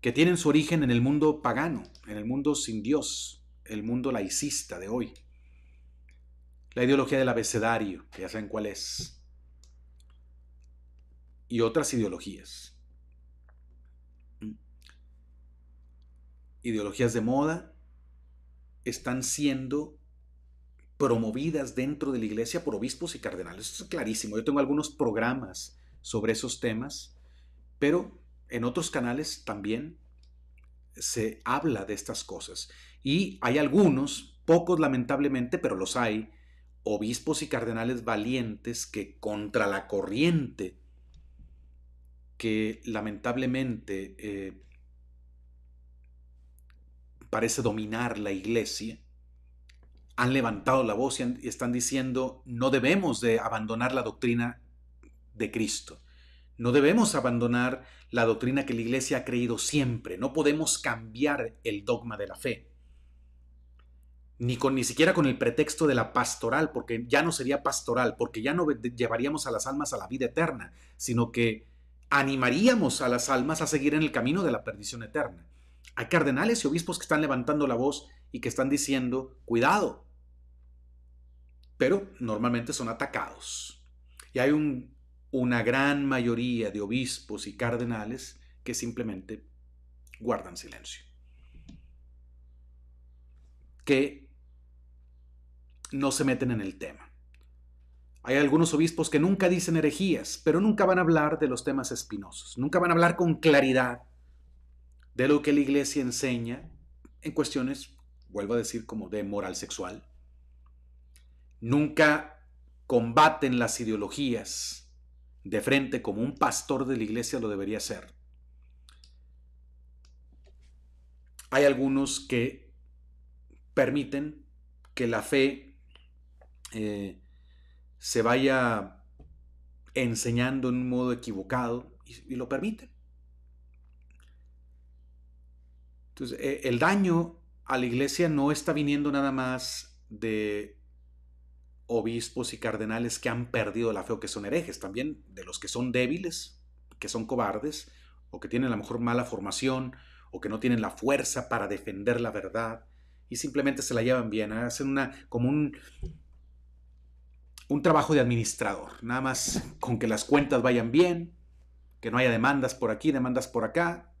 que tienen su origen en el mundo pagano, en el mundo sin Dios, el mundo laicista de hoy. La ideología del abecedario, que ya saben cuál es. Y otras ideologías. Ideologías de moda están siendo promovidas dentro de la iglesia por obispos y cardenales. esto es clarísimo. Yo tengo algunos programas sobre esos temas, pero en otros canales también se habla de estas cosas. Y hay algunos, pocos lamentablemente, pero los hay, obispos y cardenales valientes que contra la corriente, que lamentablemente eh, parece dominar la iglesia, han levantado la voz y, y están diciendo no debemos de abandonar la doctrina de Cristo. No debemos abandonar la doctrina que la Iglesia ha creído siempre, no podemos cambiar el dogma de la fe. Ni, con, ni siquiera con el pretexto de la pastoral, porque ya no sería pastoral, porque ya no llevaríamos a las almas a la vida eterna, sino que animaríamos a las almas a seguir en el camino de la perdición eterna. Hay cardenales y obispos que están levantando la voz y que están diciendo, cuidado, pero normalmente son atacados. Y hay un una gran mayoría de obispos y cardenales que simplemente guardan silencio. Que no se meten en el tema. Hay algunos obispos que nunca dicen herejías, pero nunca van a hablar de los temas espinosos, nunca van a hablar con claridad de lo que la iglesia enseña en cuestiones, vuelvo a decir, como de moral sexual. Nunca combaten las ideologías de frente como un pastor de la iglesia lo debería ser. Hay algunos que permiten que la fe eh, se vaya enseñando en un modo equivocado y, lo permiten. Entonces, e, el daño a la iglesia no está viniendo nada más de obispos y cardenales que han perdido la fe o que son herejes, también de los que son débiles, que son cobardes, o que tienen la mejor mala formación, o que no tienen la fuerza para defender la verdad, y simplemente se la llevan bien, ¿eh? hacen una, como un, un trabajo de administrador, nada más con que las cuentas vayan bien, que no haya demandas por aquí, demandas por acá,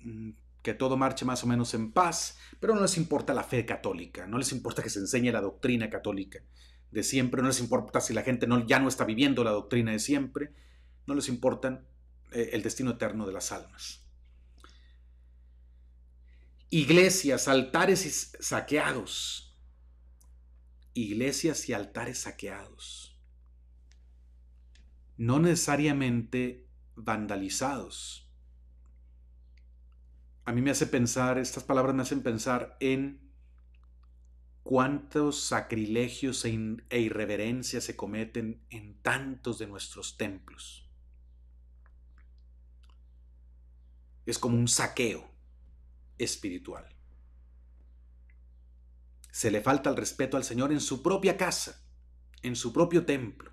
mm, que todo marche más o menos en paz, pero no les importa la fe católica, no les importa que se enseñe la doctrina católica, de siempre, no les importa si la gente no, ya no está viviendo la doctrina de siempre, no les importan eh, el destino eterno de las almas. Iglesias, altares saqueados. Iglesias y altares saqueados. No necesariamente vandalizados. A mí me hace pensar, estas palabras me hacen pensar en cuántos sacrilegios e, e, irreverencias se cometen en tantos de nuestros templos. Es como un saqueo espiritual. Se le falta el respeto al Señor en su propia casa, en su propio templo,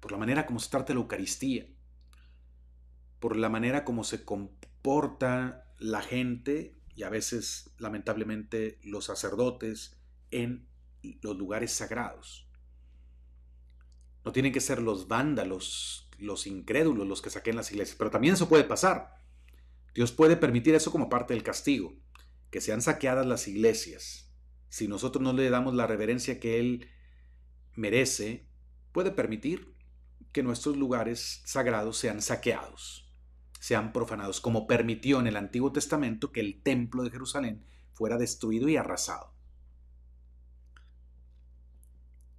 por la manera como se trata la Eucaristía, por la manera como se comporta la gente y a veces lamentablemente los sacerdotes en los lugares sagrados. No tienen que ser los vándalos, los incrédulos los que saquen las iglesias, pero también eso puede pasar. Dios puede permitir eso como parte del castigo, que sean saqueadas las iglesias. Si nosotros no le damos la reverencia que Él merece, puede permitir que nuestros lugares sagrados sean saqueados sean profanados, como permitió en el Antiguo Testamento que el templo de Jerusalén fuera destruido y arrasado.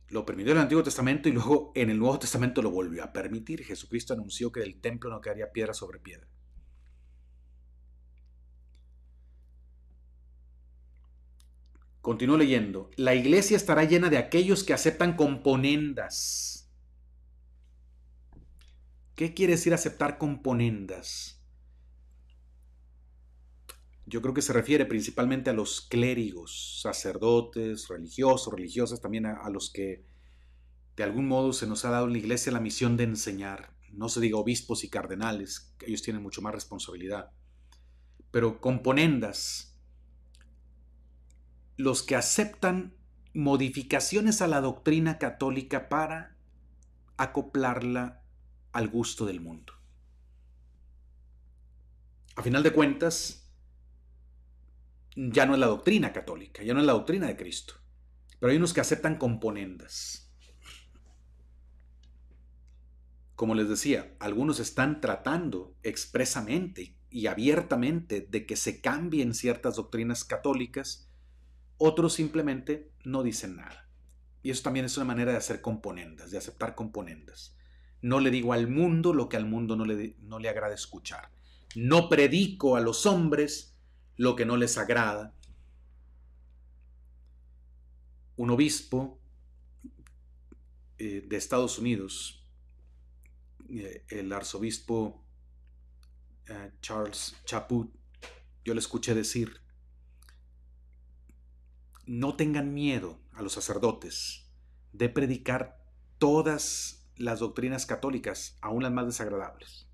Lo permitió en el Antiguo Testamento y luego en el Nuevo Testamento lo volvió a permitir. Jesucristo anunció que del templo no quedaría piedra sobre piedra. Continúo leyendo. La iglesia estará llena de aquellos que aceptan componendas ¿Qué quiere decir aceptar componendas? Yo creo que se refiere principalmente a los clérigos, sacerdotes, religiosos, religiosas, también a, los que de algún modo se nos ha dado en la iglesia la misión de enseñar. No se diga obispos y cardenales, que ellos tienen mucho más responsabilidad. Pero componendas, los que aceptan modificaciones a la doctrina católica para acoplarla al gusto del mundo. A final de cuentas, ya no es la doctrina católica, ya no es la doctrina de Cristo, pero hay unos que aceptan componendas. Como les decía, algunos están tratando expresamente y abiertamente de que se cambien ciertas doctrinas católicas, otros simplemente no dicen nada. Y eso también es una manera de hacer componendas, de aceptar componendas no le digo al mundo lo que al mundo no le, no le agrada escuchar. No predico a los hombres lo que no les agrada. Un obispo eh, de Estados Unidos, eh, el arzobispo eh, Charles Chaput, yo le escuché decir, no tengan miedo a los sacerdotes de predicar todas las doctrinas católicas, aún las más desagradables.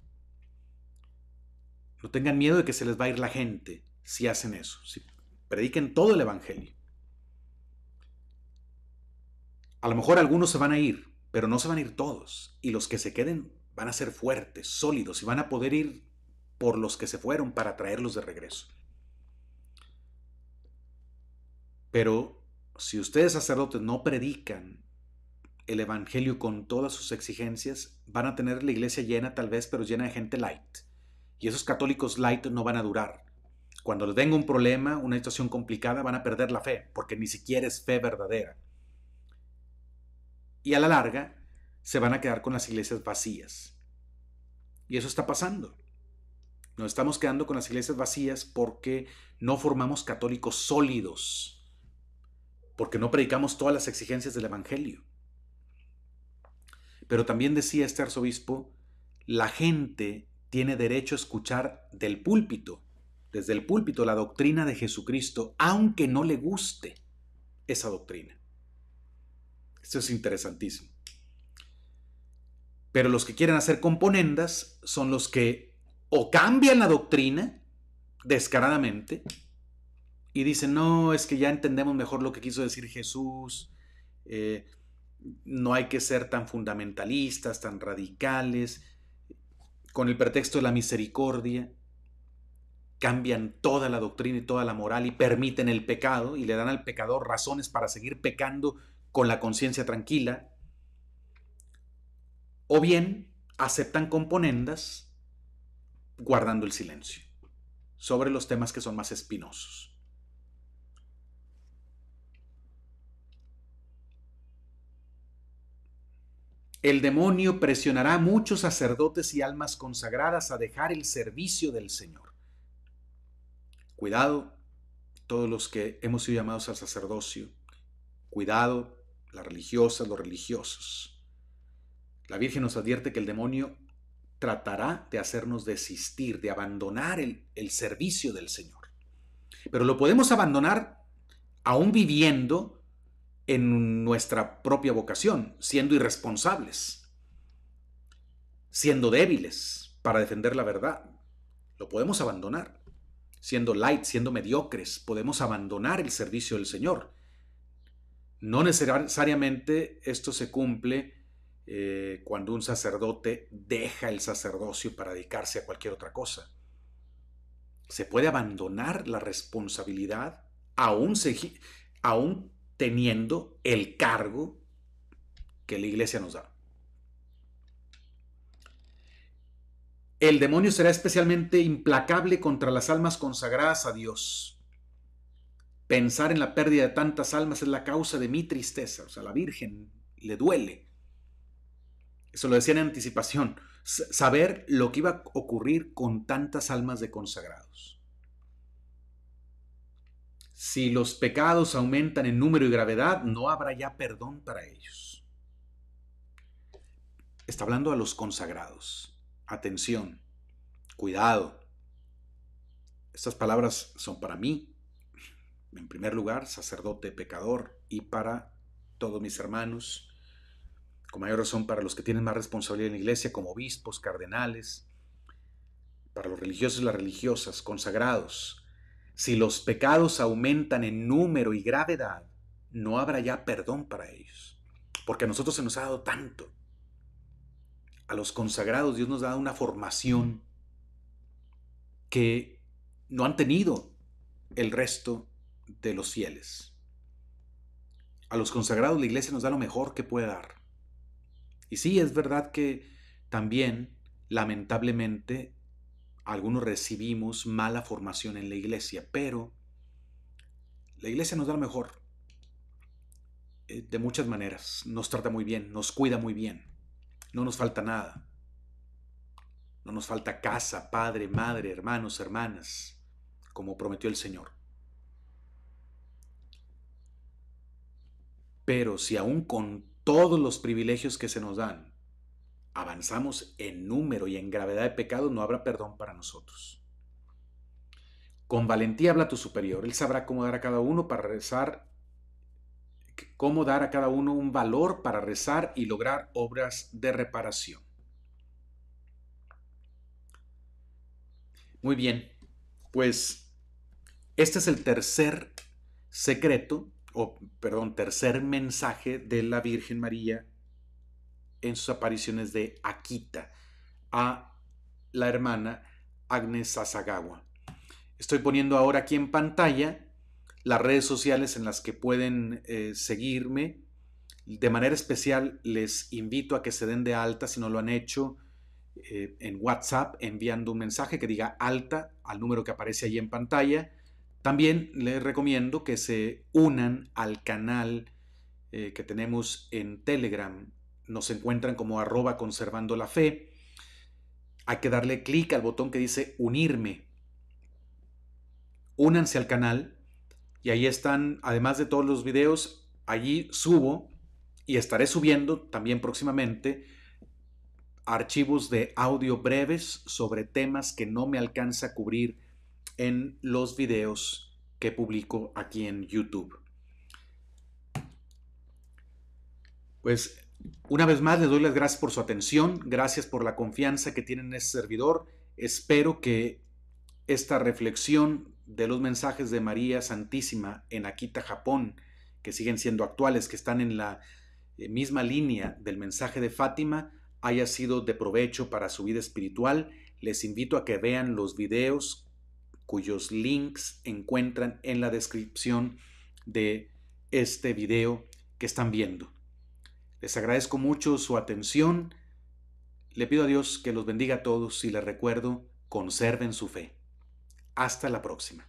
No tengan miedo de que se les va a ir la gente si hacen eso, si prediquen todo el Evangelio. A lo mejor algunos se van a ir, pero no se van a ir todos, y los que se queden van a ser fuertes, sólidos, y van a poder ir por los que se fueron para traerlos de regreso. Pero si ustedes sacerdotes no predican el Evangelio con todas sus exigencias, van a tener la iglesia llena tal vez, pero llena de gente light. Y esos católicos light no van a durar. Cuando les venga un problema, una situación complicada, van a perder la fe, porque ni siquiera es fe verdadera. Y a la larga, se van a quedar con las iglesias vacías. Y eso está pasando. Nos estamos quedando con las iglesias vacías porque no formamos católicos sólidos, porque no predicamos todas las exigencias del Evangelio. Pero también decía este arzobispo, la gente tiene derecho a escuchar del púlpito, desde el púlpito, la doctrina de Jesucristo, aunque no le guste esa doctrina. Esto es interesantísimo. Pero los que quieren hacer componendas son los que o cambian la doctrina descaradamente y dicen, no, es que ya entendemos mejor lo que quiso decir Jesús, eh, no hay que ser tan fundamentalistas, tan radicales, con el pretexto de la misericordia, cambian toda la doctrina y toda la moral y permiten el pecado y le dan al pecador razones para seguir pecando con la conciencia tranquila, o bien aceptan componendas guardando el silencio sobre los temas que son más espinosos. El demonio presionará a muchos sacerdotes y almas consagradas a dejar el servicio del Señor. Cuidado, todos los que hemos sido llamados al sacerdocio. Cuidado, las religiosas, los religiosos. La Virgen nos advierte que el demonio tratará de hacernos desistir, de abandonar el, servicio del Señor. Pero lo podemos abandonar aún viviendo en nuestra propia vocación, siendo irresponsables, siendo débiles para defender la verdad. Lo podemos abandonar. Siendo light, siendo mediocres, podemos abandonar el servicio del Señor. No necesariamente esto se cumple eh, cuando un sacerdote deja el sacerdocio para dedicarse a cualquier otra cosa. Se puede abandonar la responsabilidad aún, aún teniendo el cargo que la iglesia nos da. El demonio será especialmente implacable contra las almas consagradas a Dios. Pensar en la pérdida de tantas almas es la causa de mi tristeza, o sea, la Virgen le duele. Eso lo decía en anticipación, saber lo que iba a ocurrir con tantas almas de consagrados. Si los pecados aumentan en número y gravedad, no habrá ya perdón para ellos. Está hablando a los consagrados. Atención, cuidado. Estas palabras son para mí, en primer lugar, sacerdote pecador, y para todos mis hermanos, con mayor razón para los que tienen más responsabilidad en la iglesia, como obispos, cardenales, para los religiosos y las religiosas, consagrados, si los pecados aumentan en número y gravedad, no habrá ya perdón para ellos, porque a nosotros se nos ha dado tanto. A los consagrados Dios nos ha dado una formación que no han tenido el resto de los fieles. A los consagrados la iglesia nos da lo mejor que puede dar. Y sí, es verdad que también, lamentablemente, algunos recibimos mala formación en la iglesia, pero la iglesia nos da lo mejor eh, de muchas maneras. Nos trata muy bien, nos cuida muy bien, no nos falta nada. No nos falta casa, padre, madre, hermanos, hermanas, como prometió el Señor. Pero si aún con todos los privilegios que se nos dan, avanzamos en número y en gravedad de pecado, no habrá perdón para nosotros. Con valentía habla tu superior. Él sabrá cómo dar a cada uno para rezar, cómo dar a cada uno un valor para rezar y lograr obras de reparación. Muy bien, pues este es el tercer secreto, o perdón, tercer mensaje de la Virgen María en sus apariciones de Akita a la hermana Agnes Sasagawa. Estoy poniendo ahora aquí en pantalla las redes sociales en las que pueden eh, seguirme. De manera especial les invito a que se den de alta si no lo han hecho eh, en WhatsApp enviando un mensaje que diga alta al número que aparece ahí en pantalla. También les recomiendo que se unan al canal eh, que tenemos en Telegram nos encuentran como arroba conservando la fe. Hay que darle clic al botón que dice unirme. Únanse al canal y ahí están, además de todos los videos, allí subo y estaré subiendo también próximamente archivos de audio breves sobre temas que no me alcanza a cubrir en los videos que publico aquí en YouTube. Pues una vez más, les doy las gracias por su atención, gracias por la confianza que tienen en este servidor. Espero que esta reflexión de los mensajes de María Santísima en Akita, Japón, que siguen siendo actuales, que están en la eh, misma línea del mensaje de Fátima, haya sido de provecho para su vida espiritual. Les invito a que vean los videos cuyos links encuentran en la descripción de este video que están viendo. Les agradezco mucho su atención. Le pido a Dios que los bendiga a todos y les recuerdo, conserven su fe. Hasta la próxima.